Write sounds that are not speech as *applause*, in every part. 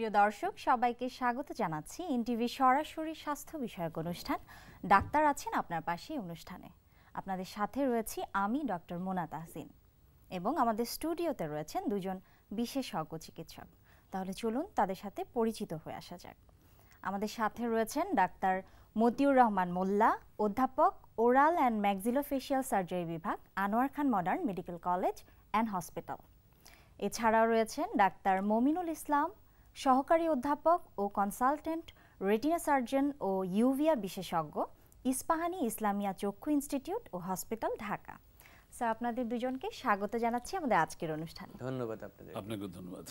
প্রিয় দর্শক সবাইকে স্বাগত জানাচ্ছি এনটিভি সরাসরি স্বাস্থ্য বিষয়ক অনুষ্ঠান ডাক্তার আছেন আপনার পাশে অনুষ্ঠানে আপনাদের সাথে রয়েছি আমি ডক্টর মোনা তাহসিন এবং আমাদের স্টুডিওতে রয়েছেন দুজন বিশেষজ্ঞ চিকিৎসক তাহলে চলুন তাদের সাথে পরিচিত হয়ে আসা যাক আমাদের সাথে রয়েছেন ডাক্তার মতিউর রহমান মোল্লা অধ্যাপক ওরাল অ্যান্ড ম্যাক্সিলোফেশিয়াল সার্জারি বিভাগ Anwar Khan modern medical college and hospital এছাড়াও রয়েছেন ডাক্তার মমিনুল ইসলাম সহকারী অধ্যাপক ও কনসালটেন্ট রেটিনা সার্জন ও ইউভিয়া বিশেষজ্ঞ ইস্পাহানি ইসলামিয়া চক্ষু ইনস্টিটিউট ও হসপিটাল ঢাকা স্যার আপনাদের দুজনকে স্বাগত জানাচ্ছি আমাদের আজকের অনুষ্ঠানে ধন্যবাদ আপনাদের আপনাকে ধন্যবাদ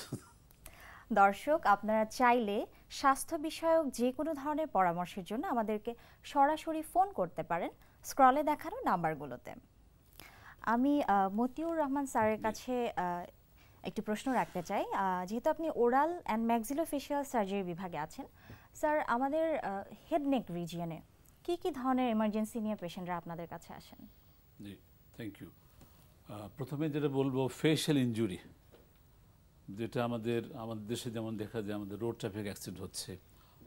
দর্শক আপনারা চাইলে স্বাস্থ্য বিষয়ক যে কোনো ধরনের পরামর্শের জন্য আমাদেরকে সরাসরি ফোন করতে পারেন স্ক্রলে দেখানো নাম্বারগুলোতে আমি মতিউর রহমান স্যারের কাছে একটি প্রশ্ন রাখতে চাই যেহেতু আপনি ওরাল অ্যান্ড ম্যাক্সিলোফেশিয়াল সার্জারি বিভাগে আছেন স্যার আমাদের হেড নেক রিজিয়নে কি কি ধরনের এমার্জেন্সি নিয়ে পেশেন্টরা আপনাদের কাছে আসেন জি থ্যাংক ইউ প্রথমে যেটা বলবো ফেশিয়াল ইঞ্জুরি যেটা আমাদের আমাদের দেশে যেমন দেখা যায় আমাদের রোড ট্রাফিক অ্যাক্সিডেন্ট হচ্ছে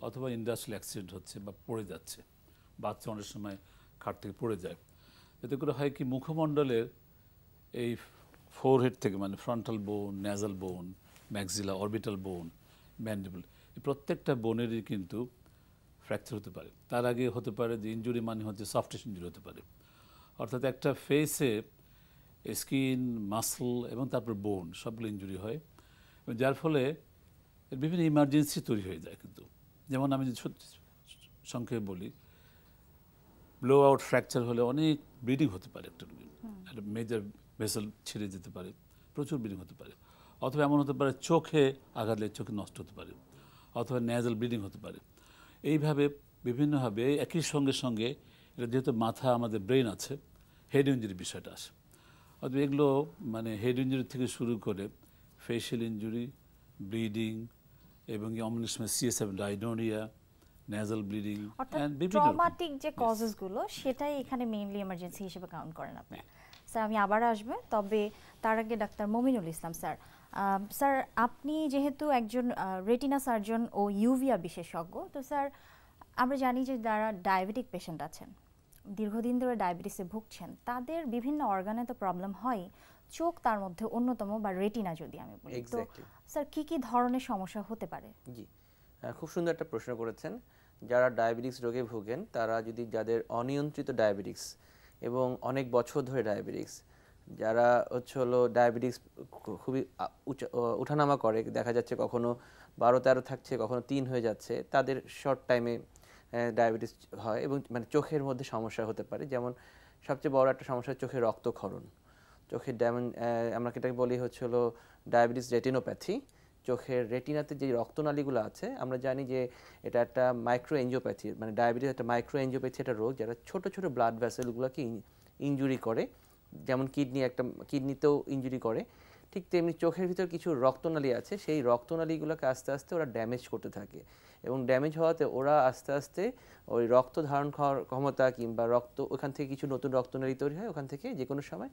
অথবা ইন্ডাস্ট্রিয়াল অ্যাক্সিডেন্ট হচ্ছে বা পড়ে যাচ্ছে বাচ্চা অনেক সময় খাট থেকে পড়ে যায় এতে করে হয় কি মুখমণ্ডলের এই ফোরহেড থেকে মানে ফ্রন্টাল বোন ন্যাজাল বোন ম্যাক্সিলা অরবিটাল বোন ম্যান্ডিবল এই প্রত্যেকটা বোনেরই কিন্তু ফ্র্যাকচার হতে পারে তার আগে হতে পারে যে ইঞ্জুরি মানে হচ্ছে সফট ইঞ্জুরি হতে পারে অর্থাৎ একটা ফেসে স্কিন মাসল এবং তারপর বোন সবগুলো ইঞ্জুরি হয় যার ফলে বিভিন্ন ইমার্জেন্সি তৈরি হয়ে যায় কিন্তু যেমন আমি সংক্ষেপে বলি ব্লো আউট ফ্র্যাকচার হলে অনেক ব্লিডিং হতে পারে একটা একটা মেজার ভেসেল ছিঁড়ে যেতে পারে প্রচুর ব্লিডিং হতে পারে অথবা এমন হতে পারে চোখে আঘাত চোখে নষ্ট হতে পারে অথবা ন্যাজাল ব্লিডিং হতে পারে এইভাবে বিভিন্নভাবে একই সঙ্গে সঙ্গে এটা যেহেতু মাথা আমাদের ব্রেন আছে হেড ইঞ্জুরি বিষয়টা আসে অথবা এগুলো মানে হেড ইঞ্জুরি থেকে শুরু করে ফেসিয়াল ইঞ্জুরি ব্লিডিং এবং অনেক সময় সিএসএফ ডাইনোরিয়া নেজাল ব্লিডিং অর্থাৎ ট্রমাটিক যে কজেস গুলো সেটাই এখানে মেইনলি এমার্জেন্সি হিসেবে কাউন্ট করেন আপনি হ্যাঁ। স্যার আমি আবার আসবে তবে তার আগে doctor Mominul Islam sir sir আপনি যেহেতু একজন রেটিনা সার্জন ও ইউভিয়া বিশেষজ্ঞ তো স্যার আমরা জানি যে যারা ডায়াবেটিক পেশেন্ট আছেন দীর্ঘদিন ধরে ডায়াবেটিসে ভুগছেন তাদের বিভিন্ন অর্গানে তো প্রবলেম হয় চোখ তার মধ্যে অন্যতম বা রেটিনা যদি আমি বলি তো স্যার কি কি ধরনের সমস্যা হতে পারে জি খুব সুন্দর একটা প্রশ্ন করেছেন যারা ডায়াবেটিক্স রোগে ভোগেন তারা যদি যাদের অনিয়ন্ত্রিত ডায়াবেটিক্স এবং অনেক বছর ধরে ডায়াবেটিক্স যারা হচ্ছে হলো ডায়াবেটিক্স খুবই উঠানামা করে দেখা যাচ্ছে কখনো বারো তেরো থাকছে কখনো তিন হয়ে যাচ্ছে তাদের শর্ট টাইমে ডায়াবেটিস হয় এবং মানে চোখের মধ্যে সমস্যা হতে পারে যেমন সবচেয়ে বড় একটা সমস্যা চোখের রক্তক্ষরণ চোখের ডায়মন্ড আমরা এটাকে বলি হচ্ছে হলো ডায়াবেটিস রেটিনোপ্যাথি চোখের রেটিনাতে যে রক্তনালীগুলো আছে আমরা জানি যে এটা একটা মাইক্রো এনজিওপ্যাথি মানে ডায়াবেটিস একটা মাইক্রো এনজিওপ্যাথি একটা রোগ যারা ছোট ছোট ব্লাড ভ্যাসেলগুলোকে ইঞ্জুরি করে যেমন কিডনি একটা কিডনিতেও ইঞ্জুরি করে ঠিক তেমনি চোখের ভিতর কিছু রক্তনালী আছে সেই রক্তনালীগুলোকে আস্তে আস্তে ওরা ড্যামেজ করতে থাকে এবং ড্যামেজ হওয়াতে ওরা আস্তে আস্তে ওই রক্ত ধারণ ক্ষমতা কিংবা রক্ত ওখান থেকে কিছু নতুন রক্তনালী তৈরি হয় ওখান থেকে যে কোনো সময়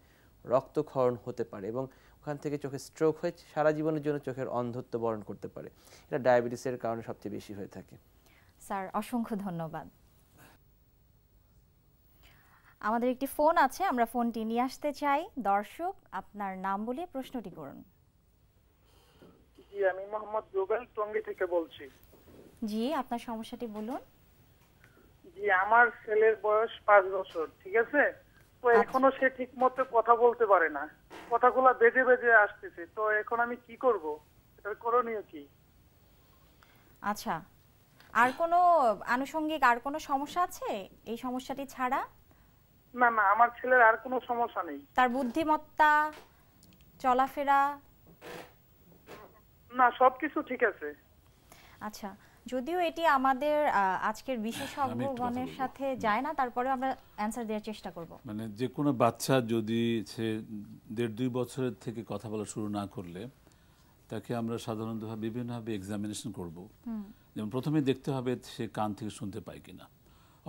রক্তক্ষরণ হতে পারে এবং ওখান থেকে চোখে স্ট্রোক হয়ে সারা জীবনের জন্য চোখের অন্ধত্ব বরণ করতে পারে এটা ডায়াবেটিসের কারণে সবচেয়ে বেশি হয়ে থাকে স্যার অসংখ্য ধন্যবাদ আমাদের একটি ফোন আছে আমরা ফোনটি নিয়ে আসতে চাই দর্শক আপনার নাম বলে প্রশ্নটি করুন জি আমি মোহাম্মদ রুবেল টঙ্গী থেকে বলছি জি আপনার সমস্যাটি বলুন জি আমার ছেলের বয়স পাঁচ বছর ঠিক আছে তো আচ্ছা। এখনো সে ঠিক মতো কথা বলতে পারে না কথাগুলো বেজে বেজে আসতেছে তো এখন আমি কি করব এটার করণীয় কি আচ্ছা আর কোনো আনুষঙ্গিক আর কোনো সমস্যা আছে এই সমস্যাটি ছাড়া না না আমার ছেলের আর কোনো সমস্যা নেই তার বুদ্ধিমত্তা চলাফেরা না সবকিছু ঠিক আছে আচ্ছা যদিও এটি আমাদের আজকের হ্যাঁ, বিশেষজ্ঞগণের সাথে যায় না তারপরে আমরা অ্যানসার দেওয়ার চেষ্টা করব মানে যে কোনো বাচ্চা যদি সে দেড় দুই বছরের থেকে কথা বলা শুরু না করলে তাকে আমরা সাধারণতভাবে বিভিন্নভাবে এক্সামিনেশন করব যেমন প্রথমে দেখতে হবে সে কান থেকে শুনতে পায় কিনা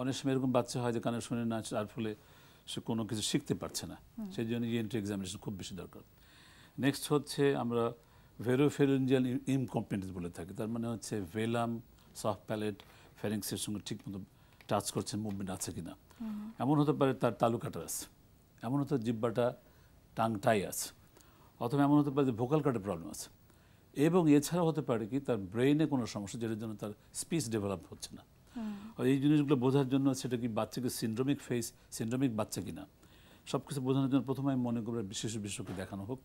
অনেক সময় এরকম বাচ্চা হয় যে কানে শুনে না যার ফলে সে কোনো কিছু শিখতে পারছে না সেই জন্য ইএনটি এক্সামিনেশন খুব বেশি দরকার নেক্সট হচ্ছে আমরা ভেরোফেরেঞ্জিয়াল ইনকমপ্লিট বলে থাকি তার মানে হচ্ছে ভেলাম সফট প্যালেট ফেরিংসের সঙ্গে ঠিকমতো টাচ করছেন মুভমেন্ট আছে কিনা এমন হতে পারে তার তালুকাটা আছে এমন হতে জিব্বাটা টাং টাই আছে অথবা এমন হতে পারে যে ভোকাল কার্ডের প্রবলেম আছে এবং এছাড়াও হতে পারে কি তার ব্রেইনে কোনো সমস্যা যেটার জন্য তার স্পিচ ডেভেলপ হচ্ছে না এই জিনিসগুলো বোঝার জন্য সেটা কি বাচ্চাকে সিন্ড্রোমিক ফেস সিন্ড্রোমিক বাচ্চা কিনা সব কিছু বোঝানোর জন্য প্রথমে আমি মনে করি বিশেষ বিশেষজ্ঞ দেখানো হোক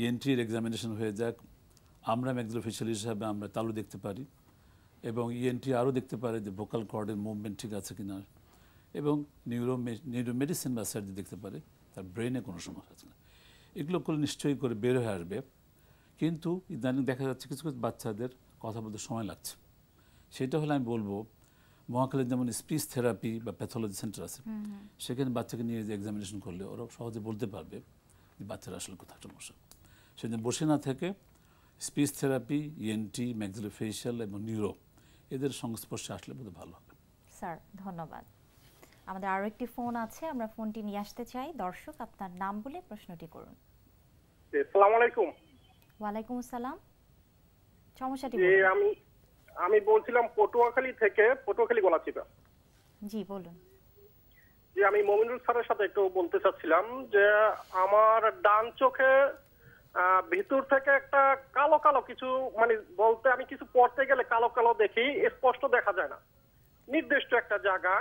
ইএনটির e এক্সামিনেশন হয়ে যাক আমরা ম্যাক্সোফিশিয়াল হিসাবে আমরা তালু দেখতে পারি এবং ইএনটি e আরও দেখতে পারে যে ভোকাল কর্ডের মুভমেন্ট ঠিক আছে কি না এবং নিউরো নিউরোমেডিসিন বা সার্জি দেখতে পারে তার ব্রেনে কোনো সমস্যা আছে না এগুলো করে নিশ্চয়ই করে বের হয়ে আসবে কিন্তু ইদানিং দেখা যাচ্ছে কিছু কিছু বাচ্চাদের কথা বলতে সময় লাগছে সেটা হলে আমি বলবো মহাকালের যেমন স্পিচ থেরাপি বা প্যাথোলজি সেন্টার আছে সেখানে বাচ্চাকে নিয়ে যে এক্সামিনেশন করলে ওরা সহজে বলতে পারবে যে বাচ্চারা আসলে কোথাও সমস্যা সেদিন বসে না থেকে স্পিচ থেরাপি ইএনটি ম্যাক্সিলোফেশিয়াল এবং নিউরো এদের সংস্পর্শে আসলে বোধ ভালো হবে স্যার ধন্যবাদ আমাদের আরও একটি ফোন আছে আমরা ফোনটি নিয়ে আসতে চাই দর্শক আপনার নাম বলে প্রশ্নটি করুন আসসালামু আলাইকুম ওয়ালাইকুম আসসালাম সমস্যাটি আমি আমি বলছিলাম পটুয়াখালী থেকে পটুয়াখালী ছিল জি বলুন যে আমি মমিনুল স্যারের সাথে একটু বলতে চাচ্ছিলাম যে আমার ডান চোখে ভিতর থেকে একটা কালো কালো কিছু মানে বলতে আমি কিছু পড়তে গেলে কালো কালো দেখি স্পষ্ট দেখা যায় না নির্দিষ্ট একটা জায়গা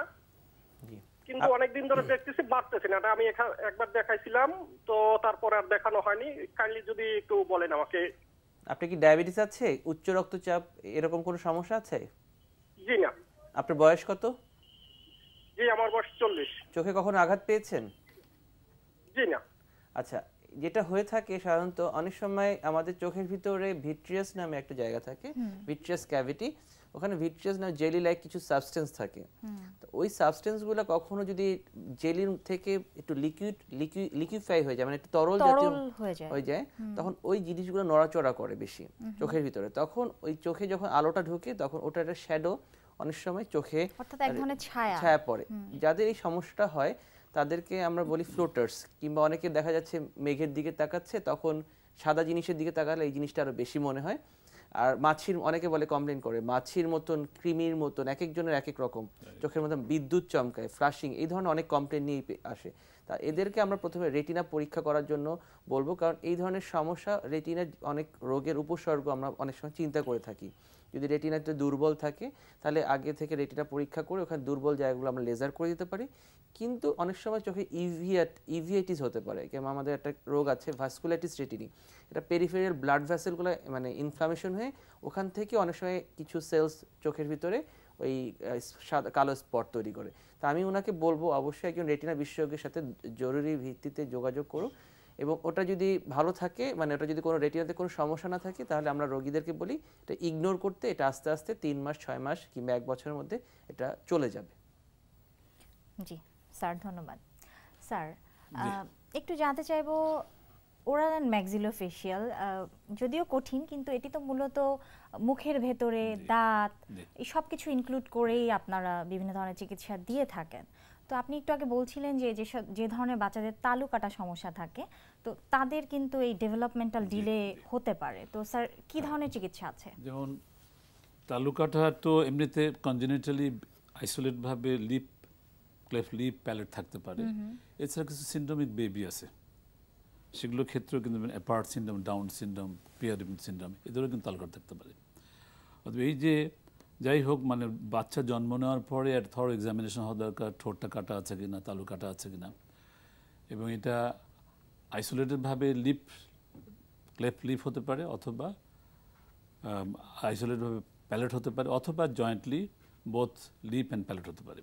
কিন্তু অনেকদিন ধরে দেখতেছি বাড়তেছে না আমি একবার দেখাইছিলাম তো তারপর আর দেখানো হয়নি কাইন্ডলি যদি একটু বলেন আমাকে আপনি কি ডায়াবেটিস আছে উচ্চ রক্তচাপ এরকম কোনো সমস্যা আছে জি না আপনার বয়স কত জি আমার বয়স চল্লিশ চোখে কখনো আঘাত পেয়েছেন জি না আচ্ছা যেটা হয়ে থাকে সাধারণত অনেক সময় আমাদের চোখের ভিতরে ভিট্রিয়াস নামে একটা জায়গা থাকে ভিট্রিয়াস ক্যাভিটি ওখানে ভিট্রিয়াস না জেলি লাইক কিছু সাবস্টেন্স থাকে তো ওই সাবস্টেন্সগুলো কখনো যদি জেলির থেকে একটু লিকুইড লিকুইফাই হয়ে যায় মানে একটু তরল জাতীয় হয়ে যায় তখন ওই জিনিসগুলো নড়াচড়া করে বেশি চোখের ভিতরে তখন ওই চোখে যখন আলোটা ঢুকে তখন ওটা একটা শ্যাডো অনেক সময় চোখে ছায়া পড়ে যাদের এই সমস্যাটা হয় তাদেরকে আমরা বলি ফ্লোটার্স কিংবা অনেকে দেখা যাচ্ছে মেঘের দিকে তাকাচ্ছে তখন সাদা জিনিসের দিকে তাকালে এই জিনিসটা আরও বেশি মনে হয় আর মাছির অনেকে বলে কমপ্লেন করে মাছির মতন কৃমির মতন এক একজনের এক এক রকম চোখের মতন বিদ্যুৎ চমকায় ফ্লাশিং এই ধরনের অনেক কমপ্লেন নিয়েই আসে তা এদেরকে আমরা প্রথমে রেটিনা পরীক্ষা করার জন্য বলবো কারণ এই ধরনের সমস্যা রেটিনার অনেক রোগের উপসর্গ আমরা অনেক সময় চিন্তা করে থাকি যদি রেটিনাতে দুর্বল থাকে তাহলে আগে থেকে রেটিনা পরীক্ষা করে ওখানে দুর্বল জায়গাগুলো আমরা লেজার করে দিতে পারি কিন্তু অনেক সময় চোখে ইভিয়াট ইভিয়াইটিস হতে পারে কেমন আমাদের একটা রোগ আছে ভাস্কুলাইটিস রেটিনি এটা পেরিফেরিয়াল ব্লাড ভ্যাসেলগুলো মানে ইনফ্লামেশন হয়ে ওখান থেকে অনেক সময় কিছু সেলস চোখের ভিতরে ওই কালো স্পট তৈরি করে তা আমি ওনাকে বলবো অবশ্যই একজন রেটিনা বিশেষজ্ঞের সাথে জরুরি ভিত্তিতে যোগাযোগ করুক এবং ওটা যদি ভালো থাকে মানে ওটা যদি কোনো রেটিনাতে কোনো সমস্যা না থাকে তাহলে আমরা রোগীদেরকে বলি এটা ইগনোর করতে এটা আস্তে আস্তে তিন মাস ছয় মাস কিংবা এক বছরের মধ্যে এটা চলে যাবে জি স্যার ধন্যবাদ স্যার একটু জানতে চাইবো ওরাল অ্যান্ড ম্যাক্সিলোফেশিয়াল যদিও কঠিন কিন্তু এটি তো মূলত মুখের ভেতরে দাঁত এই সব কিছু ইনক্লুড করেই আপনারা বিভিন্ন ধরনের চিকিৎসা দিয়ে থাকেন তো আপনি একটু আগে বলছিলেন যে যে ধরনের বাচ্চাদের তালু কাটা সমস্যা থাকে তো তাদের কিন্তু এই ডেভেলপমেন্টাল ডিলে হতে পারে তো স্যার কি হ্যাঁ। ধরনের চিকিৎসা আছে যেমন তালু কাটা তো এমনিতে আইসোলেট আইসোলেটভাবে লিপ ক্লেফ লিপ প্যালেট থাকতে পারে এছাড়া কিছু সিন্ড্রোমিক বেবি আছে সেগুলোর ক্ষেত্রেও কিন্তু অ্যাপার্ট সিন্ড্রোম ডাউন সিন্ড্রোম পিয়ারিম সিন্ড্রোম এদেরও কিন্তু তালু কাটা থাকতে পারে অথবা এই যে যাই হোক মানে বাচ্চা জন্ম নেওয়ার পরে আর থর এক্সামিনেশন হওয়া দরকার ঠোঁটটা কাটা আছে কি না তালু কাটা আছে কি না এবং এটা আইসোলেটেডভাবে লিপ ক্লেপ লিপ হতে পারে অথবা আইসোলেটভাবে প্যালেট হতে পারে অথবা jointly both lip and palate হতে পারে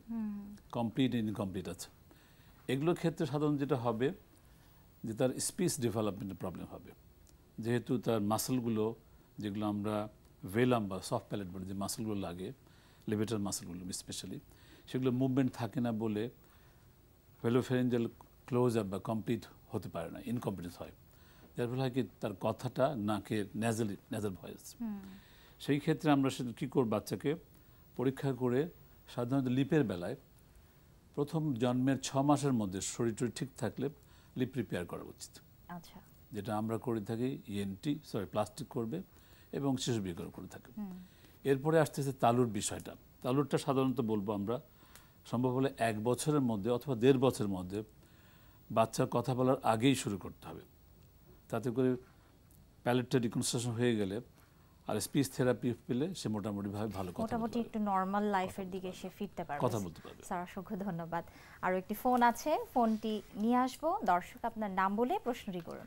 কমপ্লিট ইনকমপ্লিট আছে এগুলোর ক্ষেত্রে সাধারণত যেটা হবে যে তার স্পিচ ডেভেলপমেন্টের প্রবলেম হবে যেহেতু তার মাসেলগুলো যেগুলো আমরা ভেলাম বা সফট প্যালেট বলে যে মাসলগুলো লাগে লিভেটার মাসলগুলো স্পেশালি সেগুলো মুভমেন্ট থাকে না বলে ভেলোফেরেঞ্জাল ক্লোজ আপ বা কমপ্লিট হতে পারে না ইনকমপ্লিট হয় যার ফলে হয় কি তার কথাটা নাকে ন্যাজাল ন্যাজাল ভয়েস সেই ক্ষেত্রে আমরা সেটা কী করব বাচ্চাকে পরীক্ষা করে সাধারণত লিপের বেলায় প্রথম জন্মের ছ মাসের মধ্যে শরীর ঠিক থাকলে লিপ প্রিপেয়ার করা উচিত আচ্ছা যেটা আমরা করে থাকি ইএনটি সরি প্লাস্টিক করবে এবং শিশু বিক্রয় করে থাকে এরপরে আসতেছে তালুর বিষয়টা তালুরটা সাধারণত বলবো আমরা সম্ভব হলে এক বছরের মধ্যে অথবা দেড় বছরের মধ্যে বাচ্চা কথা বলার আগেই শুরু করতে হবে তাতে করে প্যালেটটা রিকনস্ট্রাকশন হয়ে গেলে আর স্পিচ থেরাপি পেলে সে মোটামুটি ভাবে ভালো কথা মোটামুটি একটু নর্মাল লাইফের দিকে সে ফিরতে পারবে কথা বলতে পারবে স্যার অসংখ্য ধন্যবাদ আর একটি ফোন আছে ফোনটি নিয়ে আসবো দর্শক আপনার নাম বলে প্রশ্নটি করুন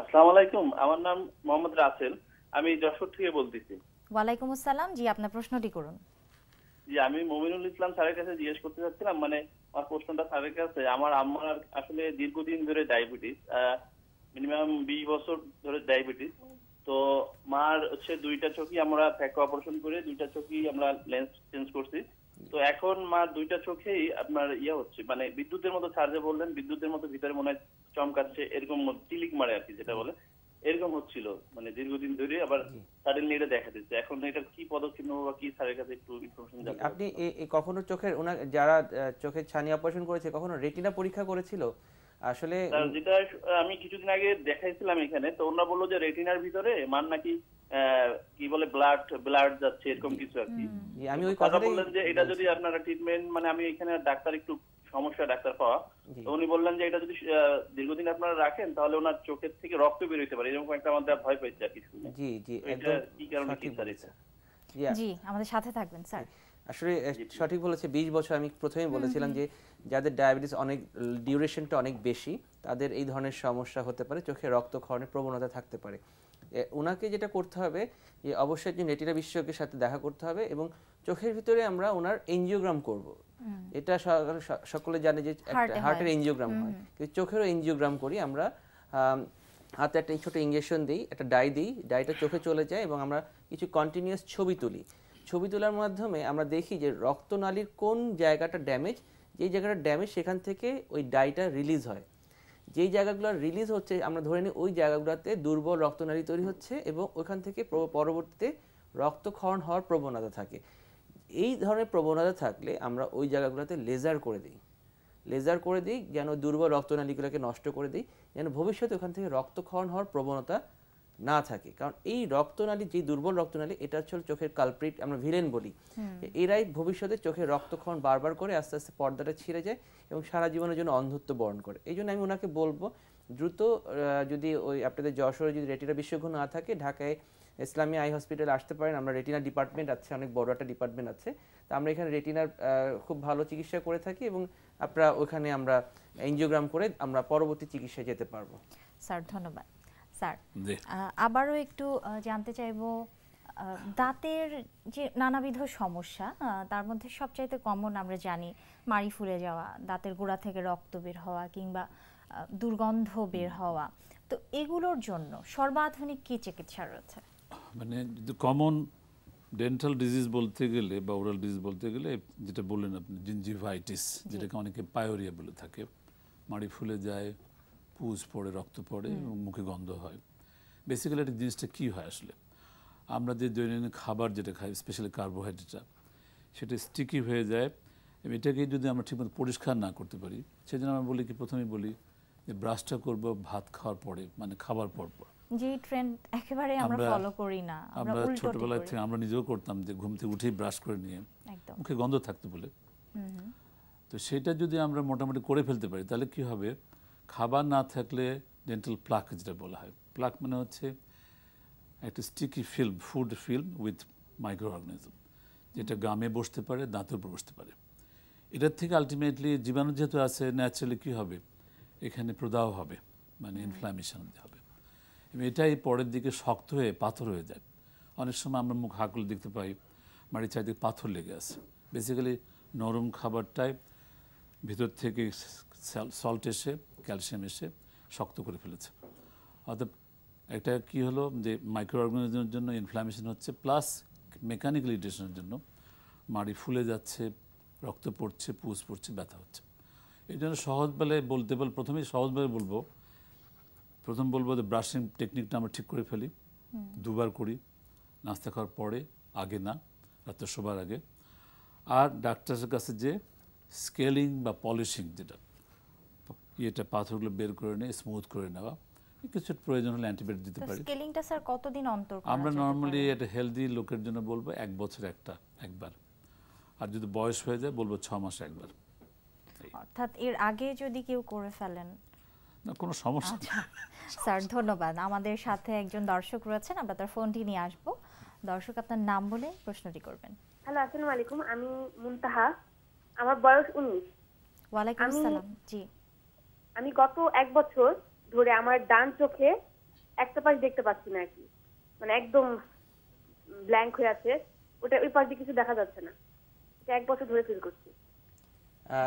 আসসালামু আলাইকুম আমার নাম মোহাম্মদ রাসেল আমি যশোর থেকে বলতেছি ওয়ালাইকুম আসসালাম জি আপনার প্রশ্নটি করুন জি আমি মমিনুল ইসলাম স্যারের কাছে জিজ্ঞেস করতে চাচ্ছিলাম মানে আমার প্রশ্নটা স্যারের কাছে আমার আম্মার আসলে দীর্ঘদিন ধরে ডায়াবেটিস মিনিমাম বিশ বছর ধরে ডায়াবেটিস তো মার হচ্ছে দুইটা চোখই আমরা ফ্যাক অপারেশন করে দুইটা চোখই আমরা লেন্স চেঞ্জ করছি তো এখন মার দুইটা চোখেই আপনার ইয়ে হচ্ছে মানে বিদ্যুতের মতো চার্জে বললেন বিদ্যুতের মতো ভিতরে মনে হয় চমকাচ্ছে এরকম টিলিক মারে আর কি যেটা বলে এরকম হচ্ছিল মানে দীর্ঘদিন ধরে আবার সাডেনলি এটা দেখা দিচ্ছে এখন এটা কি পদক্ষেপ নেবো বা কি স্যারের কাছে একটু ইনফরমেশন জানতে আপনি কখনো চোখের যারা চোখের ছানি অপারেশন করেছে কখনো রেটিনা পরীক্ষা করেছিল আসলে যেটা আমি কিছুদিন আগে দেখাইছিলাম এখানে তো ওনারা বললো যে রেটিনার ভিতরে মান নাকি কি বলে ব্লাড ব্লাড যাচ্ছে এরকম কিছু আর কি আমি ওই কথা বললাম যে এটা যদি আপনারা ট্রিটমেন্ট মানে আমি এখানে ডাক্তার একটু সমস্যা ডাক্তার পাওয়া তো উনি বললেন যে এটা যদি দীর্ঘদিন আপনারা রাখেন তাহলে ওনার চোখের থেকে রক্ত বের হইতে পারে এরকম একটা আমাদের ভয় পাইছে আর কিছু শুনে জি জি এটা কি কারণে কি স্যার জি আমাদের সাথে থাকবেন স্যার আসলে সঠিক বলেছে 20 বছর আমি প্রথমেই বলেছিলাম যে যাদের ডায়াবেটিস অনেক ডিউরেশনটা অনেক বেশি তাদের এই ধরনের সমস্যা হতে পারে চোখে রক্তক্ষরণের প্রবণতা থাকতে পারে ওনাকে যেটা করতে হবে যে অবশ্যই একজন রেটিনা বিশেষজ্ঞের সাথে দেখা করতে হবে এবং চোখের ভিতরে আমরা ওনার এনজিওগ্রাম করব এটা সকলে জানে যে একটা হার্টের এনজিওগ্রাম হয় কিন্তু চোখেরও এনজিওগ্রাম করি আমরা হাতে একটা ছোট ইঞ্জেকশন দিই একটা ডাই দিই ডাইটা চোখে চলে যায় এবং আমরা কিছু কন্টিনিউয়াস ছবি তুলি ছবি তোলার মাধ্যমে আমরা দেখি যে রক্তনালীর কোন জায়গাটা ড্যামেজ যে জায়গাটা ড্যামেজ সেখান থেকে ওই ডাইটা রিলিজ হয় যেই জায়গাগুলো রিলিজ হচ্ছে আমরা ধরে নিই ওই জায়গাগুলোতে দুর্বল রক্তনালী তৈরি হচ্ছে এবং ওখান থেকে পরবর্তীতে রক্তক্ষরণ হওয়ার প্রবণতা থাকে এই ধরনের প্রবণতা থাকলে আমরা ওই জায়গাগুলোতে লেজার করে দিই লেজার করে দিই যেন দুর্বল রক্তনালীগুলোকে নষ্ট করে দিই যেন ভবিষ্যতে ওখান থেকে রক্তক্ষরণ হওয়ার প্রবণতা না থাকে কারণ এই রক্তনালী যে দুর্বল রক্তনালী এটা হচ্ছে চোখের কালপ্রিট আমরা ভিলেন বলি এরাই ভবিষ্যতে চোখের রক্তক্ষরণ বারবার করে আস্তে আস্তে পর্দাটা ছিঁড়ে যায় এবং সারা জীবনের জন্য অন্ধত্ব বরণ করে এই জন্য আমি ওনাকে বলবো দ্রুত যদি ওই আপনাদের যশোরে যদি রেটিনা বিশেষজ্ঞ না থাকে ঢাকায় ইসলামী আই হসপিটাল আসতে পারেন আমরা রেটিনা ডিপার্টমেন্ট আছে অনেক বড় একটা ডিপার্টমেন্ট আছে তো আমরা এখানে রেটিনার খুব ভালো চিকিৎসা করে থাকি এবং আপনারা ওখানে আমরা এনজিওগ্রাম করে আমরা পরবর্তী চিকিৎসায় যেতে পারবো স্যার ধন্যবাদ স্যার আবারও একটু জানতে চাইবো দাঁতের যে নানাবিধ সমস্যা তার মধ্যে সবচাইতে কমন আমরা জানি মাড়ি ফুলে যাওয়া দাঁতের গোড়া থেকে রক্ত বের হওয়া কিংবা দুর্গন্ধ বের হওয়া তো এগুলোর জন্য সর্বাধুনিক কী চিকিৎসা রয়েছে মানে কমন ডেন্টাল ডিজিজ বলতে গেলে বা ওরাল ডিজিজ বলতে গেলে যেটা বললেন আপনি জিঞ্জিভাইটিস যেটাকে অনেকে পায়োরিয়া বলে থাকে মাড়ি ফুলে যায় পুজ পড়ে রক্ত পড়ে এবং মুখে গন্ধ হয় বেসিক্যালি একটা জিনিসটা কী হয় আসলে আমরা যে দৈনন্দিন খাবার যেটা খাই স্পেশালি কার্বোহাইড্রেটটা সেটা স্টিকি হয়ে যায় এবং এটাকে যদি আমরা ঠিকমতো পরিষ্কার না করতে পারি জন্য আমরা বলি কি প্রথমেই বলি যে ব্রাশটা করবো ভাত খাওয়ার পরে মানে খাবার পর পর যে ট্রেন্ড একেবারে আমরা ফলো করি না আমরা ছোটবেলা থেকে আমরা নিজেও করতাম যে ঘুম থেকে উঠেই ব্রাশ করে নিয়ে মুখে গন্ধ থাকতে বলে তো সেটা যদি আমরা মোটামুটি করে ফেলতে পারি তাহলে কি হবে খাবার না থাকলে ডেন্টাল প্লাক যেটা বলা হয় প্লাক মানে হচ্ছে একটা sticky film food film with micro organism যেটা গামে বসতে পারে দাঁতের উপর বসতে পারে এটার থেকে আলটিমেটলি জীবাণু যেহেতু আছে ন্যাচারালি কী হবে এখানে প্রদাহ হবে মানে ইনফ্লামেশন হবে এবং এটাই পরের দিকে শক্ত হয়ে পাথর হয়ে যায় অনেক সময় আমরা মুখ হাঁকুলে দেখতে পাই মাটির চারিদিকে পাথর লেগে আছে বেসিক্যালি নরম খাবারটাই ভিতর থেকে সল্ট এসে ক্যালসিয়াম এসে শক্ত করে ফেলেছে অর্থাৎ একটা কি হলো যে মাইক্রো অর্গানিজমের জন্য ইনফ্লামেশন হচ্ছে প্লাস মেকানিক্যাল ইরিটেশনের জন্য মাড়ি ফুলে যাচ্ছে রক্ত পড়ছে পুষ পড়ছে ব্যথা হচ্ছে এই জন্য সহজবেলায় বলতে বল প্রথমেই সহজভাবে বলবো প্রথম বলবো যে ব্রাশিং টেকনিকটা আমরা ঠিক করে ফেলি দুবার করি নাস্তা খাওয়ার পরে আগে না রাত্রে শোবার আগে আর ডাক্তারের কাছে যে স্কেলিং বা পলিশিং যেটা ইয়েটা পাথরগুলো বের করে নিয়ে স্মুথ করে নেওয়া কিছু প্রয়োজন হলে অ্যান্টিবায়োটিক দিতে পারি স্কেলিংটা স্যার কতদিন অন্তর আমরা নরমালি এটা হেলদি লোকের জন্য বলবো এক বছর একটা একবার আর যদি বয়স হয়ে যায় বলবো ছ মাস একবার অর্থাৎ এর আগে যদি কেউ করে ফেলেন না কোনো সমস্যা আচ্ছা। স্যার ধন্যবাদ আমাদের সাথে একজন দর্শক রয়েছেন আমরা তার ফোনটি নিয়ে আসব দর্শক আপনার নাম বলে প্রশ্নটি করবেন হ্যালো আসসালামু আলাইকুম আমি মুনতাহা আমার বয়স 19 ওয়া আলাইকুম আসসালাম জি আমি গত এক বছর ধরে আমার ডান চোখে একটা পাশ দেখতে পাচ্ছি না কি মানে একদম ব্ল্যাঙ্ক হয়ে আছে ওটা ওই পাশ দিয়ে কিছু দেখা যাচ্ছে না এক বছর ধরে ফিল করছি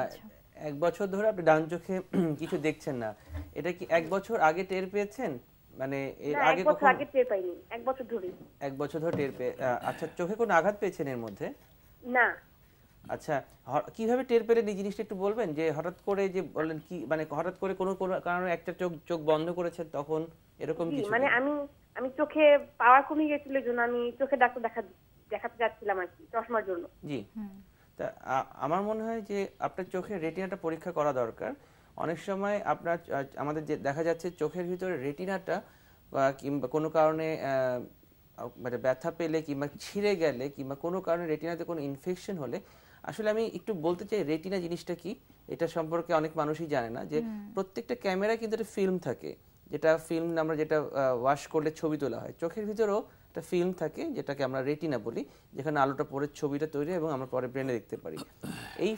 আচ্ছা। এক বছর ধরে আপনি ডান চোখে *clears throat* কিছু দেখছেন না এটা কি এক বছর আগে টের পেয়েছেন মানে এর আগে কখনো আগে টের পাইনি এক বছর ধরে এক বছর ধরে টের পেয়ে আচ্ছা চোখে কোনো আঘাত পেয়েছেন এর মধ্যে না আচ্ছা কিভাবে টের পেলেন এই জিনিসটা একটু বলবেন যে হঠাৎ করে যে বললেন কি মানে হঠাৎ করে কোনো কারণে একটা চোখ চোখ বন্ধ করেছে তখন এরকম কিছু মানে আমি আমি চোখে পাওয়ার কমে গেছিল জন্য আমি চোখে ডাক্তার দেখা দেখাতে যাচ্ছিলাম আর কি চশমার জন্য জি তা আমার মনে হয় যে আপনার চোখের রেটিনাটা পরীক্ষা করা দরকার অনেক সময় আপনার আমাদের যে দেখা যাচ্ছে চোখের ভিতরে রেটিনাটা বা কিংবা কোনো কারণে মানে ব্যথা পেলে কিংবা ছিঁড়ে গেলে কিংবা কোনো কারণে রেটিনাতে কোনো ইনফেকশন হলে আসলে আমি একটু বলতে চাই রেটিনা জিনিসটা কি এটা সম্পর্কে অনেক মানুষই জানে না যে প্রত্যেকটা ক্যামেরায় কিন্তু একটা ফিল্ম থাকে যেটা ফিল্ম আমরা যেটা ওয়াশ করলে ছবি তোলা হয় চোখের ভিতরেও একটা ফিল্ম থাকে যেটাকে আমরা রেটিনা বলি যেখানে আলোটা পরে ছবিটা তৈরি এবং আমরা পরে ব্রেনে দেখতে পারি এই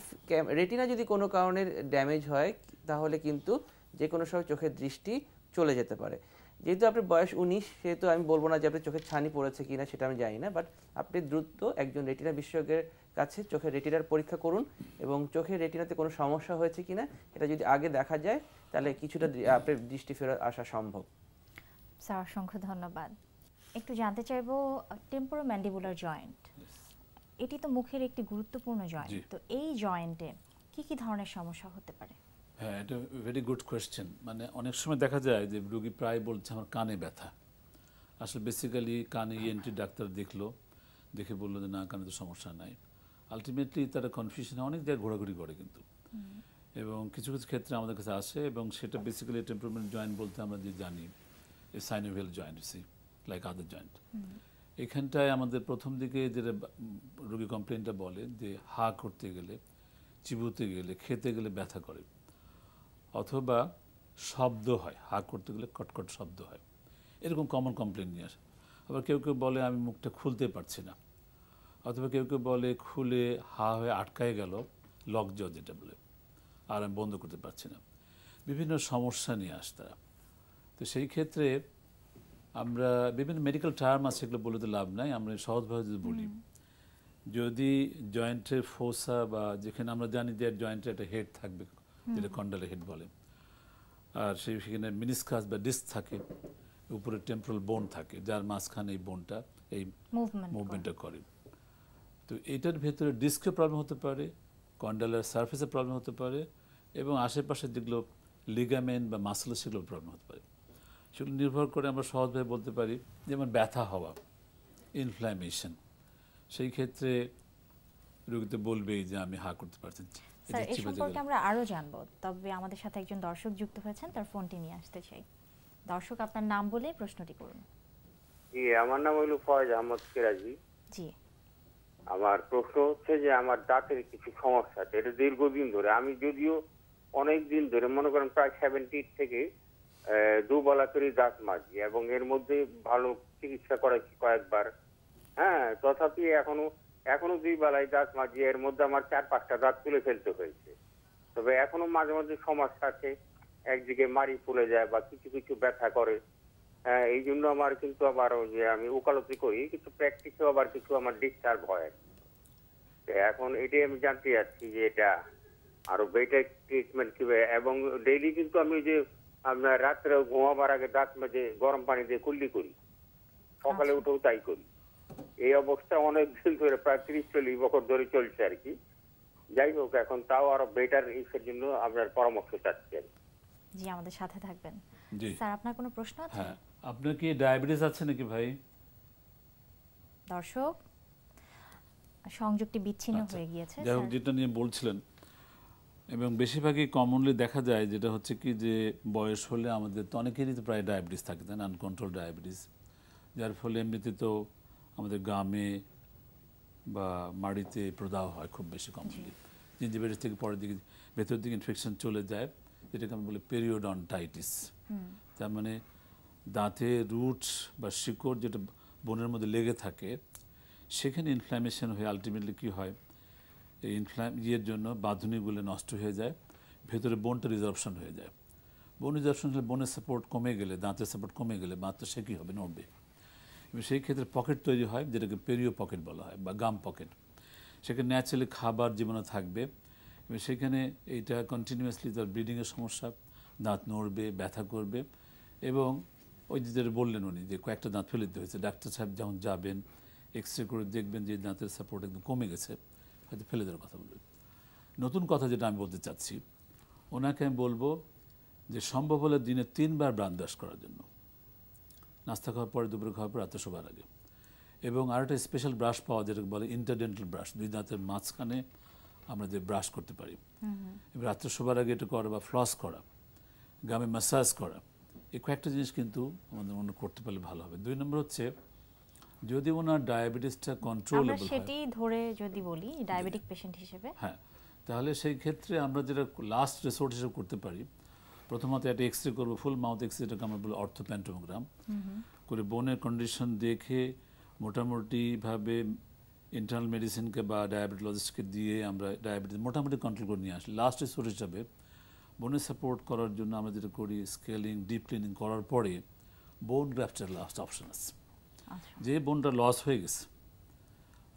রেটিনা যদি কোনো কারণে ড্যামেজ হয় তাহলে কিন্তু যে কোনো সময় চোখের দৃষ্টি চলে যেতে পারে যেহেতু আপনার বয়স উনিশ সেহেতু আমি বলবো না যে আপনার চোখের ছানি পড়েছে কিনা সেটা আমি জানি না বাট আপনি দ্রুত একজন রেটিনা বিশেষজ্ঞের কাছে চোখের রেটিনার পরীক্ষা করুন এবং চোখের রেটিনাতে কোনো সমস্যা হয়েছে কিনা এটা যদি আগে দেখা যায় তাহলে কিছুটা আপনার দৃষ্টি ফেরত আসা সম্ভব স্যার অসংখ্য ধন্যবাদ একটু জানতে চাইবো টেম্পোরো ম্যান্ডিবুলার জয়েন্ট এটি তো মুখের একটি গুরুত্বপূর্ণ জয়েন্ট তো এই জয়েন্টে কি কি ধরনের সমস্যা হতে পারে হ্যাঁ এটা ভেরি গুড কোয়েশ্চেন মানে অনেক সময় দেখা যায় যে রুগী প্রায় বলছে আমার কানে ব্যথা আসলে বেসিক্যালি কানে ইএনটি e ডাক্তার দেখলো দেখে বললো যে না কানে তো সমস্যা নাই আলটিমেটলি তারা কনফিউশনে অনেক জায়গায় ঘোরাঘুরি করে কিন্তু এবং কিছু কিছু ক্ষেত্রে আমাদের কাছে আসে এবং সেটা বেসিক্যালি টেম্পারমেন্ট জয়েন্ট বলতে আমরা যে জানি a synovial joint see like other joint এখানটায় আমাদের প্রথম দিকে যেটা রুগী কমপ্লেনটা বলে যে হা করতে গেলে চিবুতে গেলে খেতে গেলে ব্যথা করে অথবা শব্দ হয় হা করতে গেলে কটকট শব্দ হয় এরকম কমন কমপ্লেন নিয়ে আসে আবার কেউ কেউ বলে আমি মুখটা খুলতে পারছি না অথবা কেউ কেউ বলে খুলে হা হয়ে আটকায় গেল লকজ যেটা বলে আর আমি বন্ধ করতে পারছি না বিভিন্ন সমস্যা নিয়ে আস তারা তো সেই ক্ষেত্রে আমরা বিভিন্ন মেডিকেল টার্ম আছে এগুলো বলে তো লাভ নাই আমরা সহজভাবে যদি বলি যদি জয়েন্টের ফোসা বা যেখানে আমরা জানি যে জয়েন্টের একটা হেড থাকবে যেটা কন্ডালে হেড বলে আর সেই সেখানে মিনিসকাস বা ডিস্ক থাকে উপরে টেম্পোরাল বোন থাকে যার মাঝখানে এই বোনটা এই মুভমেন্টটা করে তো এটার ভেতরে ডিস্কে প্রবলেম হতে পারে কন্ডালের সার্ফেসে প্রবলেম হতে পারে এবং আশেপাশে যেগুলো লিগামেন্ট বা মাসল সেগুলো প্রবলেম হতে পারে সেগুলো নির্ভর করে আমরা সহজভাবে বলতে পারি যেমন ব্যথা হওয়া ইনফ্ল্যামেশন সেই ক্ষেত্রে রোগীতে বলবেই যে আমি হা করতে পারছি স্যার এই সম্পর্কে আমরা আরো জানব তবে আমাদের সাথে একজন দর্শক যুক্ত হয়েছেন তার ফোনটি নিয়ে আসতে চাই দর্শক আপনার নাম বলে প্রশ্নটি করুন জি আমার নাম হইল ফয়েজ আহমদ কেরাজি জি আমার প্রশ্ন হচ্ছে যে আমার দাঁতের কিছু সমস্যা আছে এটা দীর্ঘদিন ধরে আমি যদিও অনেক দিন ধরে মনে করেন প্রায় সেভেন্টি থেকে দুবেলা করে দাঁত মাজি এবং এর মধ্যে ভালো চিকিৎসা করেছি কয়েকবার হ্যাঁ তথাপি এখনো এখনো দুই বেলায় দাঁত মাঝি এর মধ্যে আমার চার পাঁচটা দাঁত তুলে ফেলতে হয়েছে তবে এখনো মাঝে মাঝে সমস্যা আছে একদিকে মারি ফুলে যায় বা কিছু কিছু ব্যথা করে হ্যাঁ এই জন্য আমার কিন্তু আবার যে আমি ওকালতি করি কিন্তু প্র্যাকটিসেও আবার কিছু আমার ডিস্টার্ব হয় এখন এটাই আমি জানতে চাচ্ছি যে এটা আরো বেটার ট্রিটমেন্ট কিভাবে এবং ডেইলি কিন্তু আমি যে আপনার রাত্রে ঘুমাবার আগে দাঁত মাঝে গরম পানি দিয়ে কুল্লি করি সকালে আচ্ছা। উঠেও তাই করি এই অবস্থা অনেক দিন ধরে প্রায় তিরিশ চল্লিশ বছর ধরে চলছে আর কি যাই হোক এখন তাও আরো বেটার ইসের জন্য আপনার পরামর্শ চাচ্ছি আর জি আমাদের সাথে থাকবেন স্যার আপনার কোনো প্রশ্ন আছে হ্যাঁ, আপনার কি ডায়াবেটিস আছে নাকি ভাই দর্শক সংযোগটি বিচ্ছিন্ন আচ্ছা, হয়ে গিয়েছে যাই হোক যেটা নিয়ে বলছিলেন এবং বেশিরভাগই কমনলি দেখা যায় যেটা হচ্ছে কি যে বয়স হলে আমাদের তো অনেকেরই তো প্রায় ডায়াবেটিস থাকে তাই না আনকন্ট্রোল ডায়াবেটিস যার ফলে এমনিতে তো আমাদের গ্রামে বা মাড়িতে প্রদাহ হয় খুব বেশি কমপ্লিট জিঞ্জিবেটিস থেকে পরের দিকে ভেতর দিকে ইনফেকশন চলে যায় যেটাকে আমি বলি পেরিওডন্টাইটিস তার মানে দাঁতে রুট বা শিকড় যেটা বনের মধ্যে লেগে থাকে সেখানে ইনফ্ল্যামেশন হয়ে আলটিমেটলি কী হয় এই ইনফ্ল্যাম ইয়ের জন্য বাঁধুনিগুলো নষ্ট হয়ে যায় ভেতরে বোনটা রিজার্ভশন হয়ে যায় বোন রিজার্ভশন হলে বোনের সাপোর্ট কমে গেলে দাঁতের সাপোর্ট কমে গেলে মাত্র সে কী হবে নড়বে এবং সেই ক্ষেত্রে পকেট তৈরি হয় যেটাকে পেরিও পকেট বলা হয় বা গাম পকেট সেখানে ন্যাচারালি খাবার জীবনে থাকবে এবং সেখানে এইটা কন্টিনিউয়াসলি তার ব্লিডিংয়ের সমস্যা দাঁত নড়বে ব্যথা করবে এবং ওই যে যেটা বললেন উনি যে কয়েকটা দাঁত ফেলে দিতে হয়েছে ডাক্তার সাহেব যখন যাবেন এক্স রে করে দেখবেন যে দাঁতের সাপোর্ট একদম কমে গেছে হয়তো ফেলে দেওয়ার কথা বলবেন নতুন কথা যেটা আমি বলতে চাচ্ছি ওনাকে আমি বলবো যে সম্ভব হলে দিনে তিনবার দাস করার জন্য নাস্তা খাওয়ার পরে দুপুরে খাওয়ার পর রাতে শোবার আগে এবং আর একটা স্পেশাল ব্রাশ পাওয়া যেটাকে বলে ইন্টারডেন্টাল ব্রাশ দুই দাঁতের মাঝখানে আমরা যে ব্রাশ করতে পারি এবার রাত্রে শোবার আগে এটা করা বা ফ্লস করা গ্রামে ম্যাসাজ করা এই কয়েকটা জিনিস কিন্তু আমাদের মনে করতে পারলে ভালো হবে দুই নম্বর হচ্ছে যদি ওনার ডায়াবেটিসটা কন্ট্রোলেবল হয় সেটি ধরে যদি বলি ডায়াবেটিক পেশেন্ট হিসেবে হ্যাঁ তাহলে সেই ক্ষেত্রে আমরা যেটা লাস্ট রিসোর্ট হিসেবে করতে পারি প্রথমত একটা এক্স রে করবো ফুল মাউথ এক্স রেটাকে আমরা বলি অর্থপ্যান্টোমোগ্রাম করে বোনের কন্ডিশন দেখে মোটামুটিভাবে ইন্টারনাল মেডিসিনকে বা ডায়াবেটোলজিস্টকে দিয়ে আমরা ডায়াবেটিস মোটামুটি কন্ট্রোল করে নিয়ে আসি লাস্ট রিসোর্ট হিসাবে বোনের সাপোর্ট করার জন্য আমরা যেটা করি স্কেলিং ডিপ ক্লিনিং করার পরে বোন গ্রাফটার লাস্ট অপশন আছে আচ্ছা। যে বোনটা লস হয়ে গেছে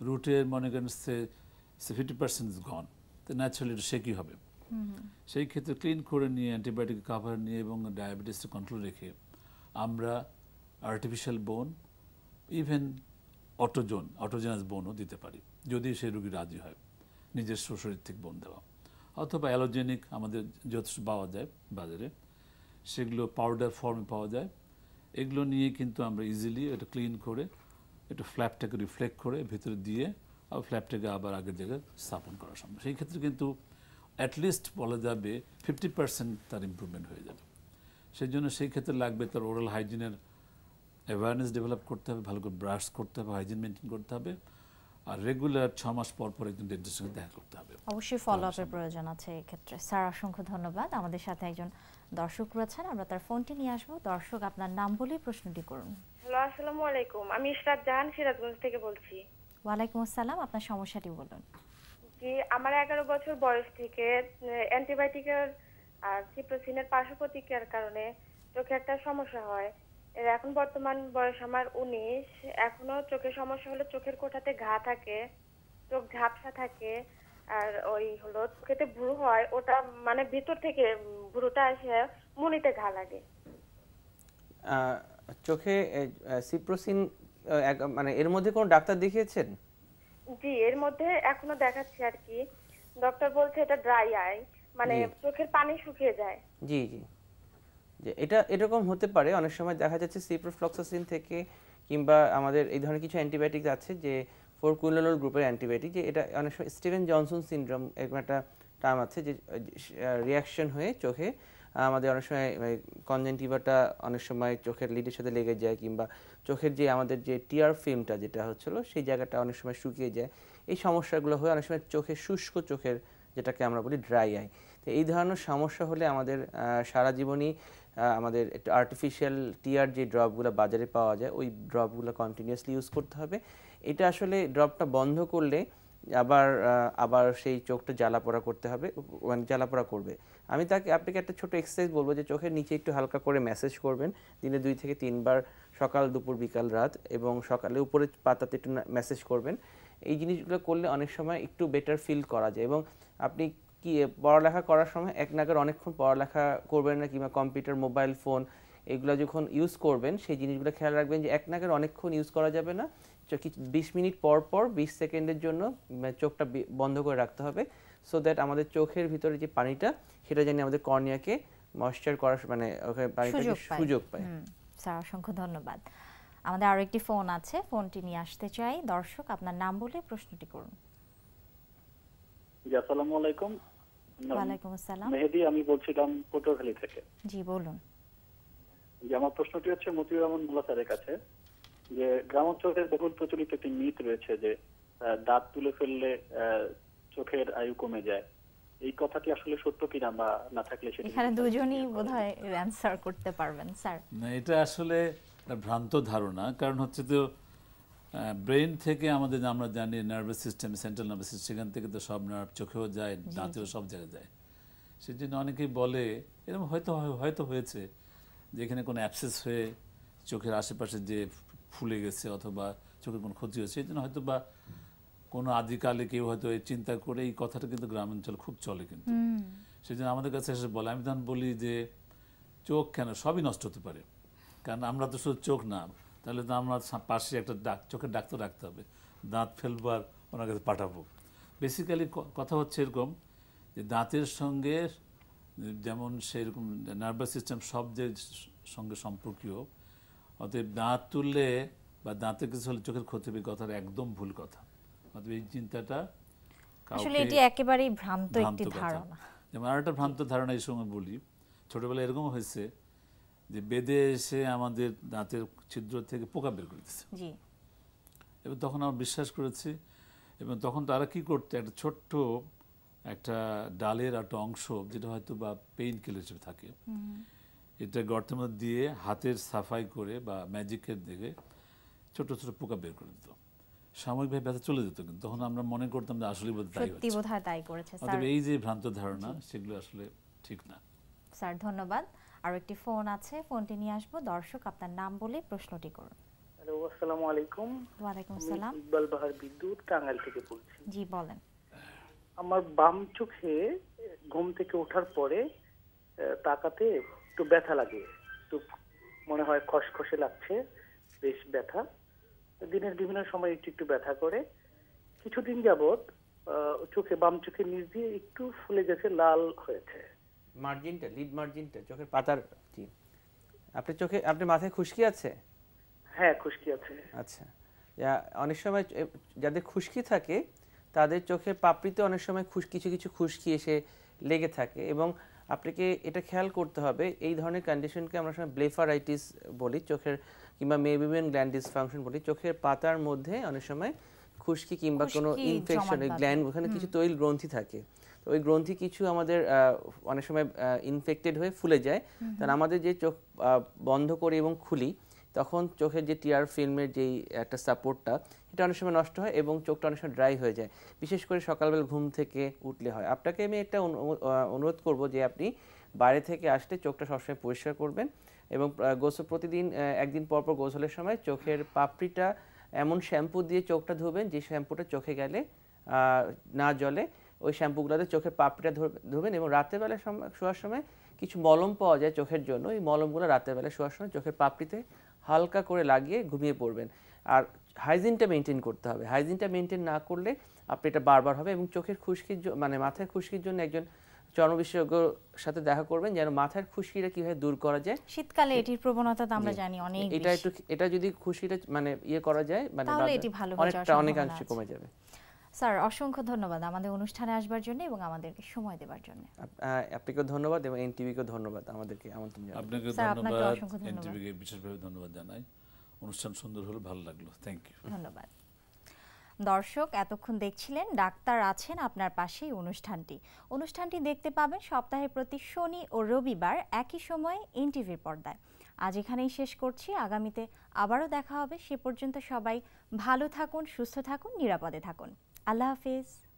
রুটের মনে করেন সে ফিফটি পার্সেন্ট গন তো ন্যাচারালি সে কী হবে সেই ক্ষেত্রে ক্লিন করে নিয়ে অ্যান্টিবায়োটিক কাভার নিয়ে এবং ডায়াবেটিসটা কন্ট্রোল রেখে আমরা আর্টিফিশিয়াল বোন ইভেন অটোজোন অটোজেনাস বোনও দিতে পারি যদি সেই রুগী রাজি হয় নিজের থেকে বোন দেওয়া অথবা অ্যালোজেনিক আমাদের যথেষ্ট পাওয়া যায় বাজারে সেগুলো পাউডার ফর্মে পাওয়া যায় এগুলো নিয়ে কিন্তু আমরা ইজিলি এটা ক্লিন করে একটু ফ্ল্যাপটাকে রিফ্লেক্ট করে ভেতরে দিয়ে আর ফ্ল্যাপটাকে আবার আগের জায়গায় স্থাপন করা সম্ভব সেই ক্ষেত্রে কিন্তু অ্যাটলিস্ট বলা যাবে ফিফটি পার্সেন্ট তার ইম্প্রুভমেন্ট হয়ে যাবে সেই জন্য সেই ক্ষেত্রে লাগবে তার ওরাল হাইজিনের অ্যাওয়ারনেস ডেভেলপ করতে হবে ভালো করে ব্রাশ করতে হবে হাইজিন মেনটেন করতে হবে আর রেগুলার ছ মাস পর পর একজন ডেন্টিস্টের সঙ্গে দেখা করতে হবে অবশ্যই ফলো আপের প্রয়োজন আছে এক্ষেত্রে স্যার অসংখ্য ধন্যবাদ আমাদের সাথে একজন দর্শক রয়েছেন আমরা তার ফোনটি নিয়ে আসবো দর্শক আপনার নাম বলেই প্রশ্নটি করুন হ্যালো আসসালামু আলাইকুম আমি ইশরাত জাহান সিরাজগঞ্জ থেকে বলছি ওয়ালাইকুম আসসালাম আপনার সমস্যাটি বলুন কি আমার এগারো বছর বয়স থেকে অ্যান্টিবায়োটিকের আর সিপ্রোসিনের পার্শ্ব প্রতিক্রিয়ার কারণে চোখে একটা সমস্যা হয় এর এখন বর্তমান বয়স আমার উনিশ এখনো চোখের সমস্যা হলে চোখের কোঠাতে ঘা থাকে চোখ ঝাপসা থাকে আর ওই হলো চোখেতে ভুরু হয় ওটা মানে ভিতর থেকে ভুরুটা এসে মুনিতে ঘা লাগে চোখে সিপ্রোসিন মানে এর মধ্যে কোনো ডাক্তার দেখিয়েছেন জি এর মধ্যে এখনো দেখাচ্ছে আর কি ডক্টর বলছে এটা ড্রাই আই মানে চোখের পানি শুকিয়ে যায় জি জি যে এটা এরকম হতে পারে অনেক সময় দেখা যাচ্ছে সিপ্রোফ্লক্সাসিন থেকে কিংবা আমাদের এই ধরনের কিছু অ্যান্টিবায়োটিক আছে যে ফোরকুইনোলোল গ্রুপের অ্যান্টিবায়োটিক যে এটা অনেক সময় স্টিভেন জনসন সিনড্রোম এরকম একটা টার্ম আছে যে রিয়াকশন হয়ে চোখে আমাদের অনেক সময় কনজেন্টিভাটা অনেক সময় চোখের লিডের সাথে লেগে যায় কিংবা চোখের যে আমাদের যে টিয়ার ফিল্মটা যেটা হচ্ছিলো সেই জায়গাটা অনেক সময় শুকিয়ে যায় এই সমস্যাগুলো হয়ে অনেক সময় চোখের শুষ্ক চোখের যেটাকে আমরা বলি ড্রাই আই তো এই ধরনের সমস্যা হলে আমাদের সারা জীবনই আমাদের একটু আর্টিফিশিয়াল টিয়ার যে ড্রপগুলো বাজারে পাওয়া যায় ওই ড্রপগুলো কন্টিনিউয়াসলি ইউজ করতে হবে এটা আসলে ড্রপটা বন্ধ করলে আবার আবার সেই চোখটা পড়া করতে হবে মানে পড়া করবে আমি তাকে আপনাকে একটা ছোট এক্সারসাইজ বলবো যে চোখের নিচে একটু হালকা করে ম্যাসেজ করবেন দিনে দুই থেকে তিনবার সকাল দুপুর বিকাল রাত এবং সকালে উপরে পাতাতে একটু ম্যাসেজ করবেন এই জিনিসগুলো করলে অনেক সময় একটু বেটার ফিল করা যায় এবং আপনি কি পড়ালেখা করার সময় এক নাগার অনেকক্ষণ পড়ালেখা করবেন না কিংবা কম্পিউটার মোবাইল ফোন এগুলো যখন ইউজ করবেন সেই জিনিসগুলো খেয়াল রাখবেন যে এক নাগার অনেকক্ষণ ইউজ করা যাবে না বিশ মিনিট পর পর বিশ সেকেন্ডের জন্য চোখটা বন্ধ করে রাখতে হবে সো দ্যাট আমাদের চোখের ভিতরে যে পানিটা সেটা জানি আমাদের কর্নিয়াকে ময়শ্চার করার মানে ওকে পানিটা সুযোগ পায় স্যার অসংখ্য ধন্যবাদ আমাদের আরো একটি ফোন আছে ফোনটি নিয়ে আসতে চাই দর্শক আপনার নাম বলে প্রশ্নটি করুন আসসালামু আলাইকুম ওয়ালাইকুম আসসালাম মেহেদি আমি বলছিলাম পটুয়াখালী থেকে জি বলুন যে আমার প্রশ্নটি হচ্ছে মতিউর রহমান মোল্লা স্যারের কাছে যে গ্রামাঞ্চলের বহুল প্রচলিত একটি মিথ রয়েছে যে দাঁত তুলে ফেললে চোখের আয়ু কমে যায় এই কথাটি আসলে সত্য কিনা বা না থাকলে সেটা এখানে দুজনেই বোধহয় অ্যানসার করতে পারবেন স্যার না এটা আসলে ভ্রান্ত ধারণা কারণ হচ্ছে তো ব্রেন থেকে আমাদের আমরা জানি nervous system central nervous system সেখান থেকে তো সব নার্ভ চোখেও যায় দাঁতেও সব জায়গায় যায় সেই জন্য অনেকেই বলে এরকম হয়তো হয়তো হয়েছে যে এখানে কোনো অ্যাপসেস হয়ে চোখের আশেপাশে যে ফুলে গেছে অথবা চোখের কোনো ক্ষতি হয়েছে সেই জন্য হয়তো বা কোনো আদিকালে কেউ হয়তো এই চিন্তা করে এই কথাটা কিন্তু গ্রামাঞ্চল খুব চলে কিন্তু সেই জন্য আমাদের কাছে এসে বলে আমি তখন বলি যে চোখ কেন সবই নষ্ট হতে পারে কারণ আমরা তো শুধু চোখ না তাহলে তো আমরা পাশে একটা ডাক চোখের ডাক্তার রাখতে হবে দাঁত ফেলবার ওনার কাছে পাঠাবো বেসিক্যালি কথা হচ্ছে এরকম যে দাঁতের সঙ্গে যেমন সেরকম নার্ভাস সিস্টেম শব্দের সঙ্গে সম্পর্কীয় অতএব দাঁত তুললে বা দাঁতে কিছু হলে চোখের ক্ষতি হবে কথাটা একদম ভুল কথা অথবা এই চিন্তাটা আসলে এটি একেবারেই ভ্রান্ত একটি ধারণা যেমন আরেকটা ভ্রান্ত ধারণা এই সময় বলি ছোটবেলায় এরকম হয়েছে যে বেদে এসে আমাদের দাঁতের ছিদ্র থেকে পোকা বের করে দিচ্ছে এবং তখন আমরা বিশ্বাস করেছি এবং তখন তারা কি করতে একটা ছোট্ট একটা ডালের একটা অংশ যেটা হয়তো বা পেইন কিলার হিসেবে থাকে এটা গর্তের মধ্যে দিয়ে হাতের সাফাই করে বা ম্যাজিকের দিকে ছোট ছোট পোকা বের করে দিত সাময়িকভাবে ব্যথা চলে যেত কিন্তু তখন আমরা মনে করতাম যে আসলে বোধ তাই সত্যি বোধ হয় তাই করেছে স্যার এই যে ভ্রান্ত ধারণা সেগুলো আসলে ঠিক না স্যার ধন্যবাদ আর একটি ফোন আছে ফোনটি নিয়ে আসবো দর্শক আপনার নাম বলে প্রশ্নটি করুন হ্যালো আসসালামু আলাইকুম ওয়া আলাইকুম আসসালাম ইকবাল বাহার বিদ্যুৎ টাঙ্গাইল থেকে বলছি জি বলেন আমার বাম চোখে ঘুম থেকে ওঠার পরে তাকাতে একটু ব্যথা লাগে একটু মনে হয় খসখসে লাগছে বেশ ব্যথা দিনের বিভিন্ন সময় একটু একটু ব্যথা করে কিছুদিন যাবত চোখে বাম চোখে নিচ দিয়ে একটু ফুলে গেছে লাল হয়েছে মার্জিনটা লিড মার্জিনটা চোখের পাতার কি আপনার চোখে আপনার মাথায় খুশকি আছে হ্যাঁ খুশকি আছে আচ্ছা অনেক সময় যাদের খুশকি থাকে তাদের চোখের পাপড়িতে অনেক সময় খুশ কিছু কিছু খুশকি এসে লেগে থাকে এবং আপনাকে এটা খেয়াল করতে হবে এই ধরনের কন্ডিশনকে আমরা সময় ব্লেফারাইটিস বলি চোখের কিংবা মেবিমেন গ্ল্যান্ড ডিসফাংশন বলি চোখের পাতার মধ্যে অনেক সময় খুশকি কিংবা কোনো ইনফেকশন ওই গ্ল্যান্ড ওখানে কিছু তৈল গ্রন্থি থাকে তো ওই গ্রন্থি কিছু আমাদের অনেক সময় ইনফেক্টেড হয়ে ফুলে যায় কারণ আমাদের যে চোখ বন্ধ করি এবং খুলি তখন চোখের যে টিয়ার ফিল্মের যেই একটা সাপোর্টটা এটা অনেক সময় নষ্ট হয় এবং চোখটা অনেক সময় ড্রাই হয়ে যায় বিশেষ করে সকালবেলা ঘুম থেকে উঠলে হয় আপনাকে আমি একটা অনুরোধ করব যে আপনি বাইরে থেকে আসতে চোখটা সবসময় পরিষ্কার করবেন এবং গোসল প্রতিদিন একদিন পর পর গোসলের সময় চোখের পাপড়িটা এমন শ্যাম্পু দিয়ে চোখটা ধুবেন যে শ্যাম্পুটা চোখে গেলে না জলে ওই শ্যাম্পুগুলোতে চোখের পাপড়িটা ধুবেন এবং রাতেরবেলা শোয়ার সময় কিছু মলম পাওয়া যায় চোখের জন্য ওই মলমগুলো রাতেরবেলা শোয়ার সময় চোখের পাপড়িতে হালকা করে লাগিয়ে ঘুমিয়ে পড়বেন আর হাইজিনটা মেনটেন করতে হবে হাইজিনটা মেনটেন না করলে আপনি এটা বারবার হবে এবং চোখের খুশকির মানে মাথার খুশকির জন্য একজন চর্ম সাথে দেখা করবেন যেন মাথার খুশকিটা কিভাবে দূর করা যায় শীতকালে এটির প্রবণতা তো আমরা জানি অনেক এটা একটু এটা যদি খুশকিটা মানে ইয়ে করা যায় মানে তাহলে এটি ভালো অনেকটা অনেকাংশ কমে যাবে স্যার অসংখ্য ধন্যবাদ আমাদের অনুষ্ঠানে আসবার জন্য এবং আমাদেরকে সময় দেবার জন্য আপনাকেও ধন্যবাদ এবং ধন্যবাদ আমাদেরকে আমন্ত্রণ আপনাকে ধন্যবাদ এনটিভিকে বিশেষভাবে ধন্যবাদ জানাই অনুষ্ঠান সুন্দর হলো ভালো লাগলো থ্যাংক ইউ ধন্যবাদ দর্শক এতক্ষণ দেখছিলেন ডাক্তার আছেন আপনার পাশেই অনুষ্ঠানটি অনুষ্ঠানটি দেখতে পাবেন সপ্তাহে প্রতি শনি ও রবিবার একই সময়ে এনটিভির পর্দায় আজ এখানেই শেষ করছি আগামীতে আবারও দেখা হবে সে পর্যন্ত সবাই ভালো থাকুন সুস্থ থাকুন নিরাপদে থাকুন আল্লাহ হাফিজ